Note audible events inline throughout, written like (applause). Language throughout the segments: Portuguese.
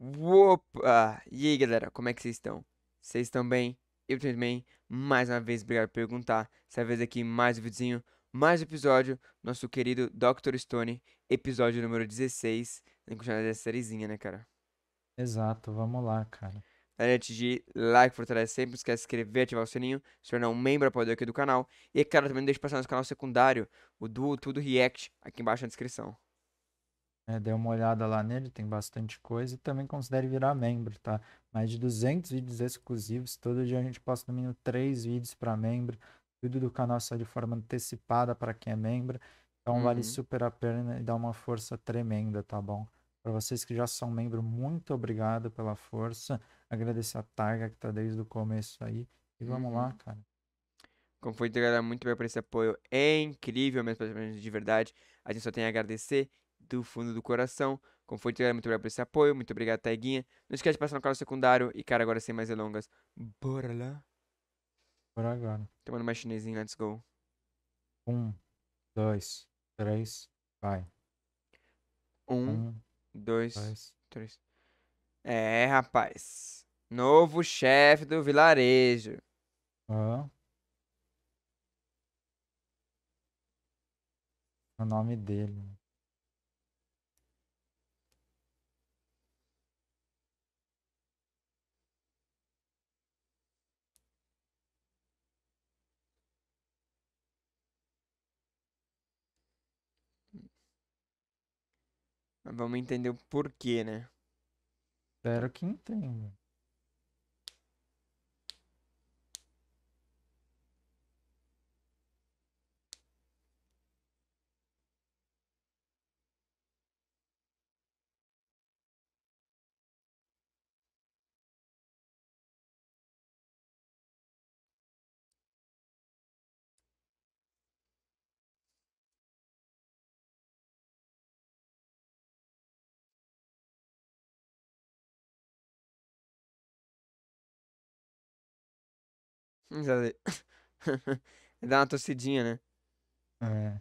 Opa! E aí galera, como é que vocês estão? Vocês estão bem? Eu também, mais uma vez, obrigado por perguntar. Essa vez aqui, mais um videozinho, mais um episódio, nosso querido Dr. Stone, episódio número 16. Tem que continuar dessa sériezinha, né, cara? Exato, vamos lá, cara. antes de like, fortalece sempre, não esquece de se inscrever, ativar o sininho, se tornar um membro apoiador aqui do canal. E, cara, também não deixe de passar no nosso canal secundário, o do Tudo React, aqui embaixo na descrição. É, dê uma olhada lá nele, tem bastante coisa. E também considere virar membro, tá? Mais de 200 vídeos exclusivos. Todo dia a gente posta no mínimo 3 vídeos para membro. Tudo do canal sai de forma antecipada para quem é membro. Então uhum. vale super a pena e dá uma força tremenda, tá bom? Para vocês que já são membro, muito obrigado pela força. Agradecer a Targa que tá desde o começo aí. E vamos uhum. lá, cara. Como foi, galera, muito bem por esse apoio. É incrível, mesmo de verdade. A gente só tem a agradecer do fundo do coração. Como foi, muito obrigado por esse apoio, muito obrigado, Taiguinha. Não esquece de passar no canal secundário. E, cara, agora sem mais delongas, bora lá. Bora agora. Tomando mais chinesinho, let's go. Um, dois, três, vai. Um, um dois, dois, três. É, rapaz. Novo chefe do vilarejo. Ah. O nome dele. vamos entender o porquê, né? Espero que entenda. (laughs) Dá uma tossidinha, né? É.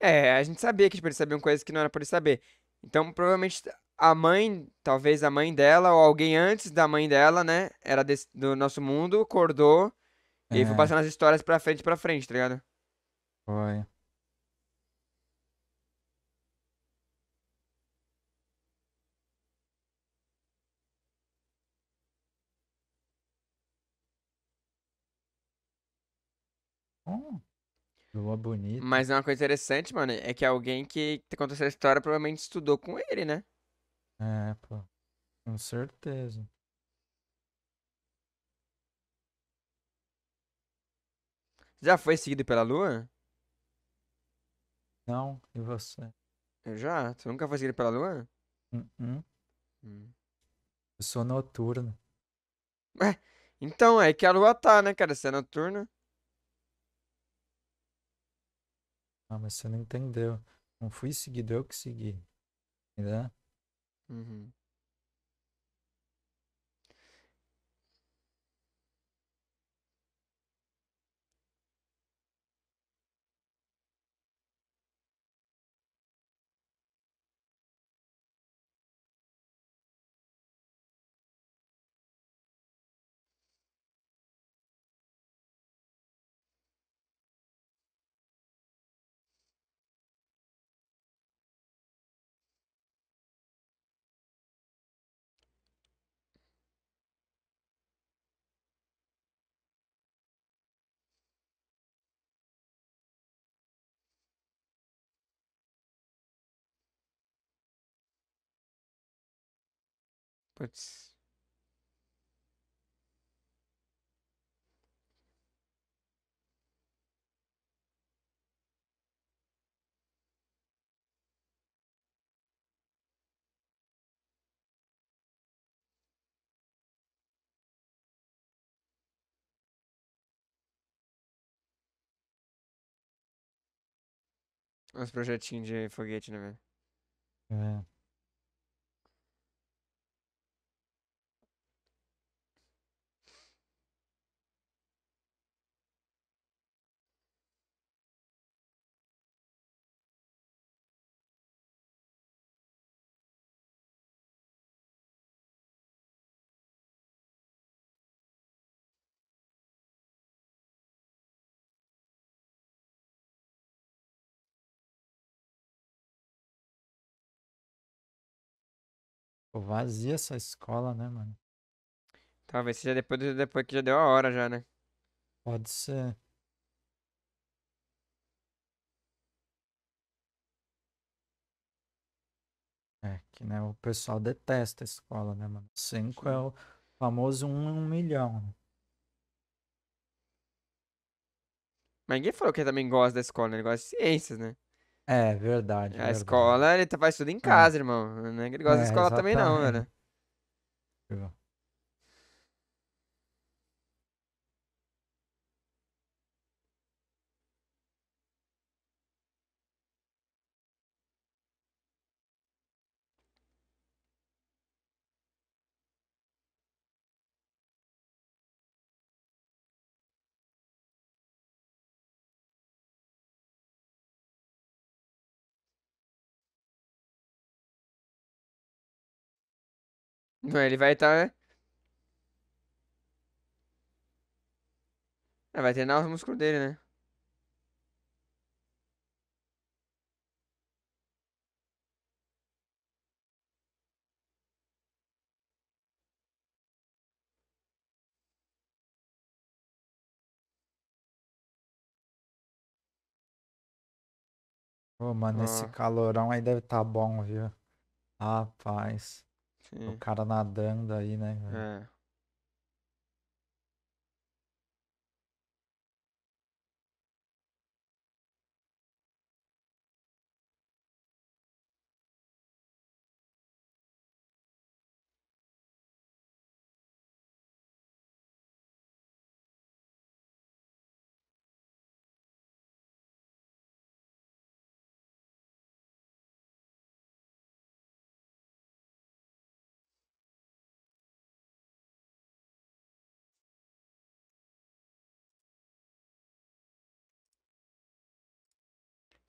É, a gente sabia que tipo, eles sabiam coisas que não era pra eles saber. Então, provavelmente, a mãe, talvez a mãe dela, ou alguém antes da mãe dela, né? Era desse, do nosso mundo, acordou e foi é. passando as histórias pra frente pra frente, tá ligado? Foi. Oh. Lua bonita. Mas é uma coisa interessante, mano, é que alguém que te contou essa história provavelmente estudou com ele, né? É, pô. Com certeza. Já foi seguido pela lua? Não, e você? Eu já? Tu nunca foi seguido pela lua? Uh -uh. Hum. Eu sou noturno. Ué, então é que a lua tá, né, cara? Você é noturno? Ah, mas você não entendeu. Não fui seguido, eu que segui. Entendeu? Uhum. but Rozpraszać się de forget, né? wiem. Yeah. Pô, vazia essa escola, né, mano? Talvez seja depois, depois que já deu a hora já, né? Pode ser. É, que né, o pessoal detesta a escola, né, mano? Cinco é o famoso um em um milhão. Mas ninguém falou que ele também gosta da escola, né? Ele gosta de ciências, né? É, verdade. A verdade. escola, ele tá faz tudo em é. casa, irmão. Não é que ele gosta da é, escola exatamente. também, não, velho. Não, ele vai estar. Tá... Né? Ah, vai treinar os músculos dele, né? Ô, mano, ah. esse calorão aí deve tá bom, viu? Rapaz. Sim. O cara nadando aí, né? É.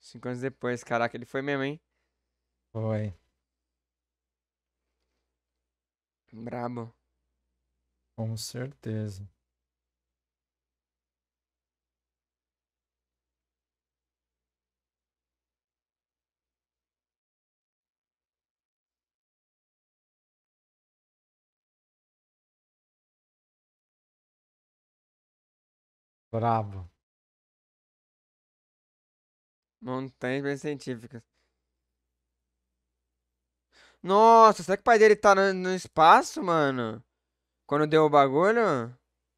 Cinco anos depois, caraca, ele foi mesmo, hein? Foi. Brabo. Com certeza. Brabo. Montanhas bem científicas. Nossa, será que o pai dele tá no, no espaço, mano? Quando deu o bagulho?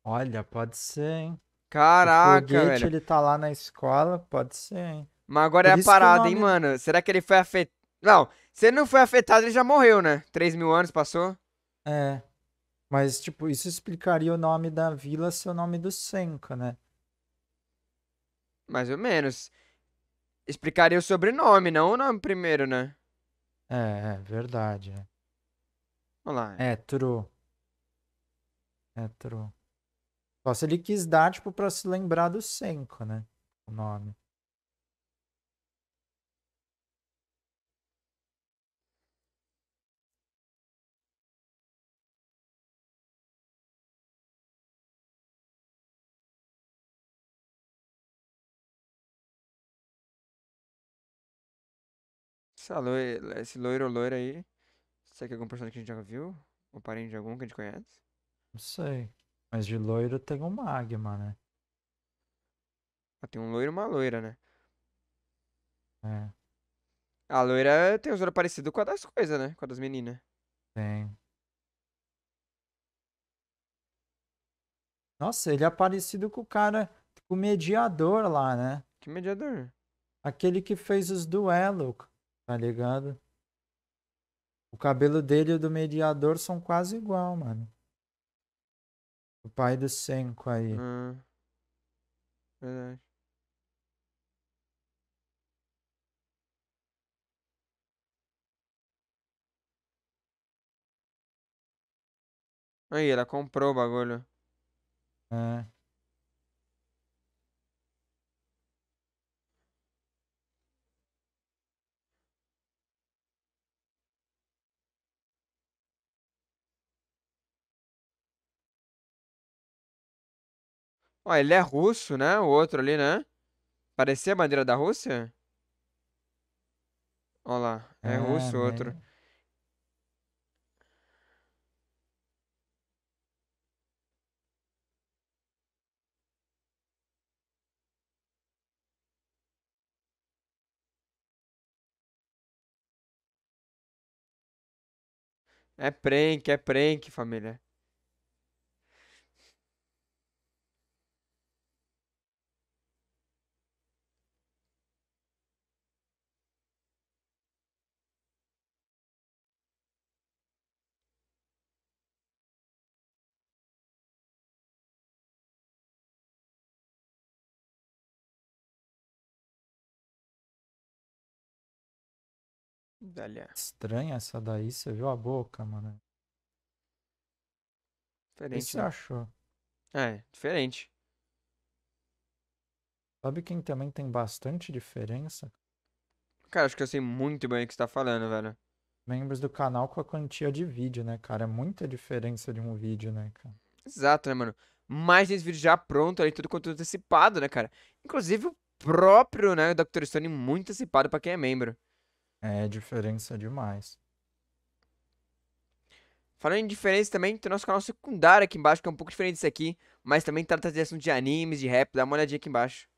Olha, pode ser, hein? Caraca, o velho. ele tá lá na escola, pode ser, hein? Mas agora Por é a parada, hein, mano? Será que ele foi afetado? Não, se ele não foi afetado, ele já morreu, né? 3 mil anos passou. É. Mas, tipo, isso explicaria o nome da vila ser o nome do Senka, né? Mais ou menos. Explicaria o sobrenome, não o nome primeiro, né? É, é verdade. Vamos né? lá. É, true. É true. Só se ele quis dar, tipo, pra se lembrar do Senko, né? O nome. essa loira, esse loiro ou loira aí. Será que é algum personagem que a gente já viu? Ou parente de algum que a gente conhece? Não sei. Mas de loiro tem um magma, né? Ah, tem um loiro e uma loira, né? É. A loira tem os olhos parecidos com a das coisas, né? Com a das meninas. Tem. Nossa, ele é parecido com o cara, com o mediador lá, né? Que mediador? Aquele que fez os duelos Tá ligado? O cabelo dele e o do mediador são quase igual, mano. O pai do Senko aí. Hum. Verdade. Aí, ela comprou o bagulho. É. Ó, ele é russo, né? O outro ali, né? Parecia a bandeira da Rússia? Ó lá, é ah, russo o outro. É prank, é prank, família. Estranha essa daí, você viu a boca, mano. Diferente. O que você né? achou? É, diferente. Sabe quem também tem bastante diferença? Cara, acho que eu sei muito bem o que você tá falando, velho. Membros do canal com a quantia de vídeo, né, cara? É muita diferença de um vídeo, né, cara? Exato, né, mano? Mais desse vídeo já pronto ali, tudo quanto antecipado, né, cara? Inclusive o próprio, né, Dr. Stone muito antecipado para quem é membro. É diferença demais. Falando em diferença também, tem nosso canal secundário aqui embaixo, que é um pouco diferente desse aqui, mas também trata de assuntos de animes, de rap, dá uma olhadinha aqui embaixo.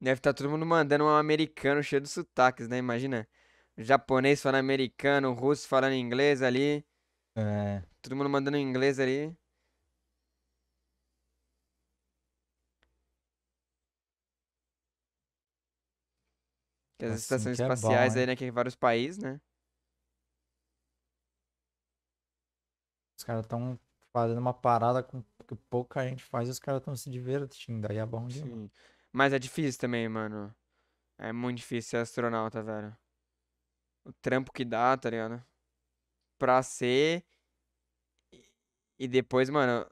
Deve estar tá todo mundo mandando um americano cheio de sotaques, né? Imagina. Japonês falando americano, russo falando inglês ali. É. Todo mundo mandando inglês ali. Que as Assim estações é bom, espaciais aí, né? Que é vários países, né? Os caras estão fazendo uma parada com que pouca gente faz e os caras estão se divertindo. Aí é bom demais. Sim. Mas é difícil também, mano. É muito difícil ser astronauta, velho. O trampo que dá, tá ligado? Pra ser. E depois, mano,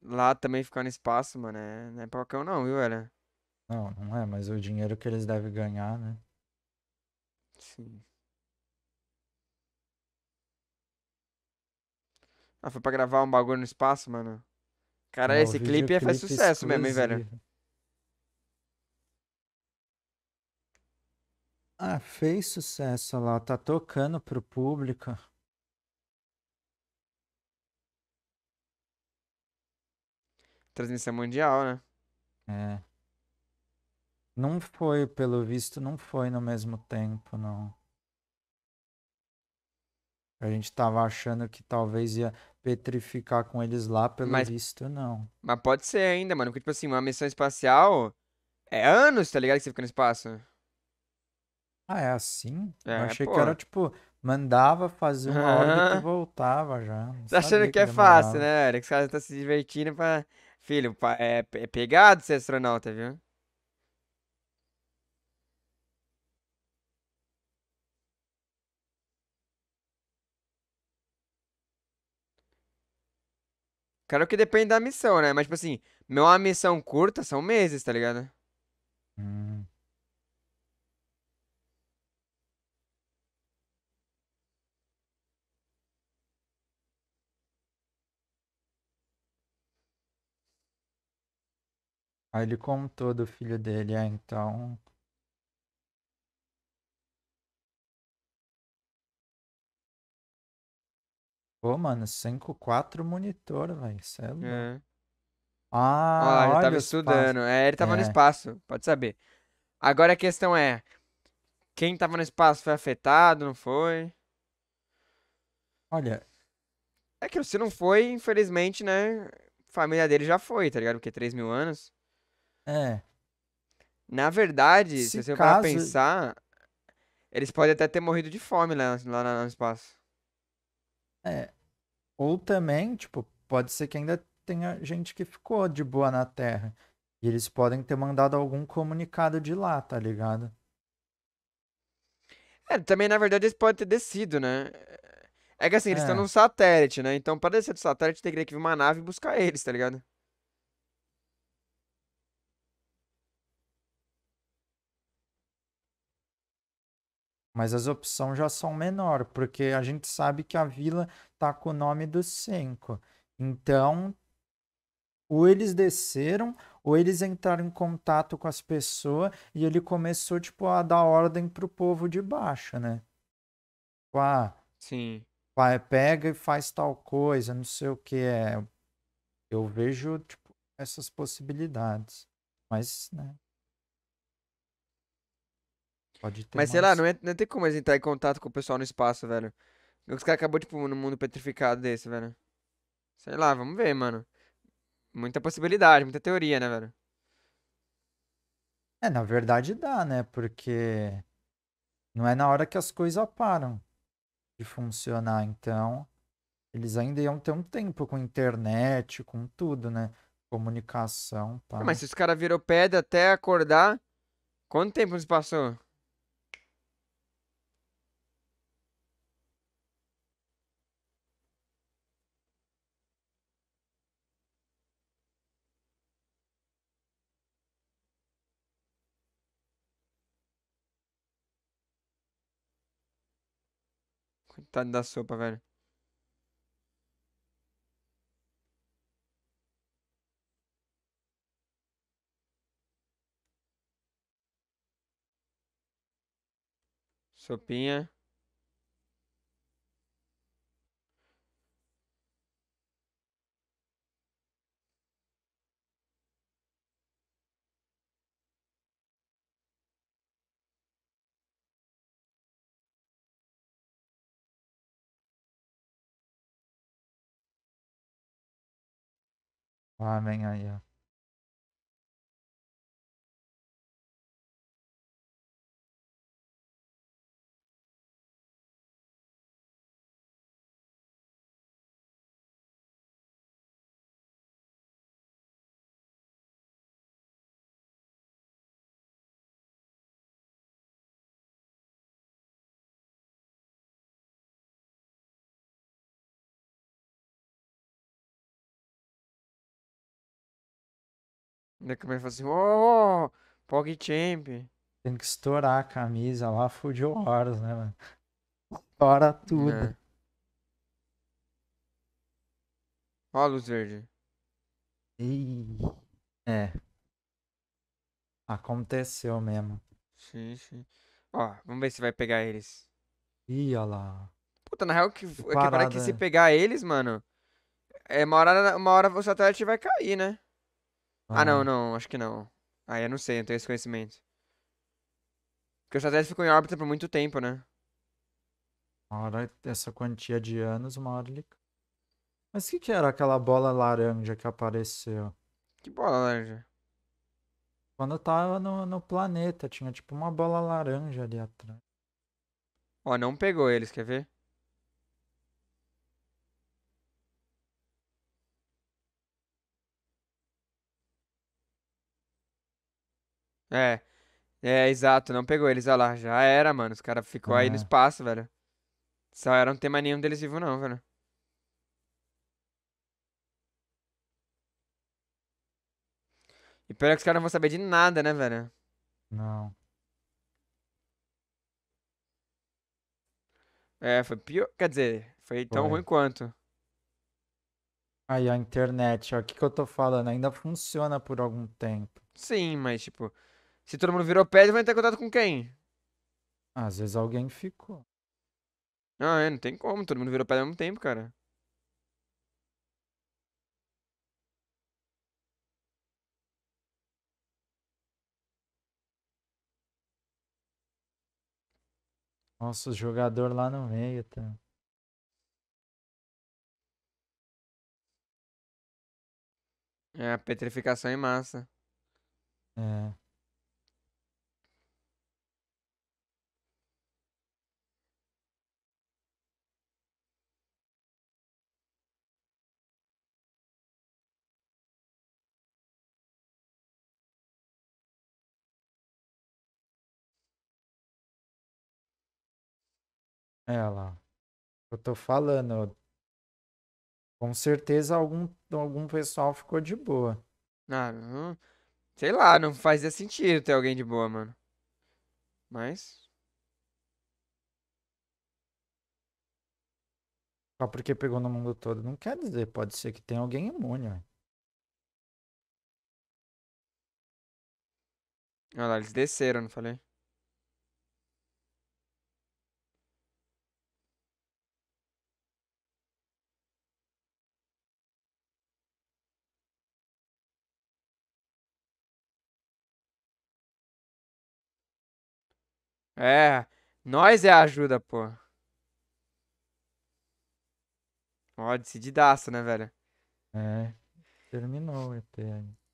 lá também ficar no espaço, mano, é... não é pra qualquer um, não, viu, velho? Não, não é, mas o dinheiro que eles devem ganhar, né? Sim. Ah, foi pra gravar um bagulho no espaço, mano? Cara, não, esse clipe ia é, fazer sucesso exclusivo. mesmo, hein, velho? Ah, fez sucesso lá, tá tocando pro público. Transmissão mundial, né? É. Não foi, pelo visto, não foi no mesmo tempo, não. A gente tava achando que talvez ia petrificar com eles lá, pelo mas, visto, não. Mas pode ser ainda, mano. Porque, tipo assim, uma missão espacial é anos, tá ligado? Que você fica no espaço. Ah, é assim? É, eu achei pô. que era tipo, mandava fazer uma uhum. órbita e (laughs) voltava já. Tá achando que, que é fácil, né, Eric? Os caras estão tá se divertindo pra. Filho, é, é pegado ser astronauta, viu? Claro que depende da missão, né? Mas, tipo assim, meu, uma missão curta são meses, tá ligado? Hum. Aí ele contou do filho dele, é, então. Pô, mano, 5, 4 monitor, velho. Isso é louco. É. Ah, ah, ele tava estudando. É, ele tava é. no espaço, pode saber. Agora a questão é: quem tava no espaço foi afetado, não foi? Olha. É que se não foi, infelizmente, né? família dele já foi, tá ligado? Porque 3 mil anos. É. Na verdade, se, se você caso... for pensar, eles podem até ter morrido de fome lá, lá no espaço. É. Ou também, tipo, pode ser que ainda tenha gente que ficou de boa na Terra. E eles podem ter mandado algum comunicado de lá, tá ligado? É, também, na verdade, eles podem ter descido, né? É que assim, eles é. estão num satélite, né? Então, para descer do satélite, teria que vir uma nave e buscar eles, tá ligado? Mas as opções já são menor, porque a gente sabe que a vila tá com o nome dos cinco. Então, ou eles desceram, ou eles entraram em contato com as pessoas e ele começou, tipo, a dar ordem pro povo de baixo, né? Tipo, ah, Sim. Vai, pega e faz tal coisa, não sei o que é. Eu vejo, tipo, essas possibilidades. Mas, né? Pode ter Mas sei lá, não, é, não tem como eles entrar em contato com o pessoal no espaço, velho. Os caras acabou, tipo, no mundo petrificado desse, velho. Sei lá, vamos ver, mano. Muita possibilidade, muita teoria, né, velho? É, na verdade dá, né? Porque não é na hora que as coisas param de funcionar. Então, eles ainda iam ter um tempo com internet, com tudo, né? Comunicação. Pá. Mas se os caras virou pedra até acordar, quanto tempo se passou? Coitado da sopa, velho. Sopinha. Amém. Aí, ó. Daí começa a assim, ô, oh, PogChamp. Tem que estourar a camisa lá, fudeu horas, né, mano? Estoura tudo. É. Ó a luz verde. E... É. Aconteceu mesmo. Sim, sim. Ó, vamos ver se vai pegar eles. Ih, olha lá. Puta, na real, que, que, é que que se né? pegar eles, mano, é uma hora, uma hora o satélite vai cair, né? Ah, não, ah. não, acho que não. Ah, eu não sei, não tenho esse conhecimento. Porque os satélite ficam em órbita por muito tempo, né? Uma hora, essa quantia de anos, uma hora ele... Mas o que, que era aquela bola laranja que apareceu? Que bola laranja? Quando eu tava no, no planeta, tinha tipo uma bola laranja ali atrás. Ó, não pegou eles, quer ver? É. É, exato, não pegou eles, olha lá. Já era, mano. Os caras ficou aí no é. espaço, velho. Só era não ter mais nenhum deles vivo, não, velho. E pior é que os caras não vão saber de nada, né, velho? Não. É, foi pior. Quer dizer, foi tão ruim quanto. Aí, a internet, ó, o que que eu tô falando? Ainda funciona por algum tempo. Sim, mas, tipo, se todo mundo virou pedra, vai entrar em contato com quem? Às vezes alguém ficou. Ah, é, não tem como. Todo mundo virou pedra ao mesmo tempo, cara. Nossa, o jogador lá no meio, tá? É, a petrificação em é massa. É. Ela. É, Eu tô falando. Com certeza algum, algum pessoal ficou de boa. Ah, não. Sei lá, não fazia sentido ter alguém de boa, mano. Mas. Só porque pegou no mundo todo. Não quer dizer, pode ser que tenha alguém imune, velho. Olha lá, eles desceram, não falei? É, nós é a ajuda, pô. Ó, decididaço, né, velho? É, terminou o EP.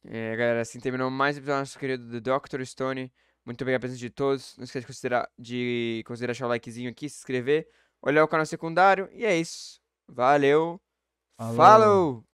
É, galera, assim terminou mais o episódio do nosso querido do Dr. Stone. Muito obrigado pela presença de todos. Não esquece de considerar, de considerar deixar o likezinho aqui, se inscrever, olhar o canal secundário. E é isso. Valeu. Falou. Falou.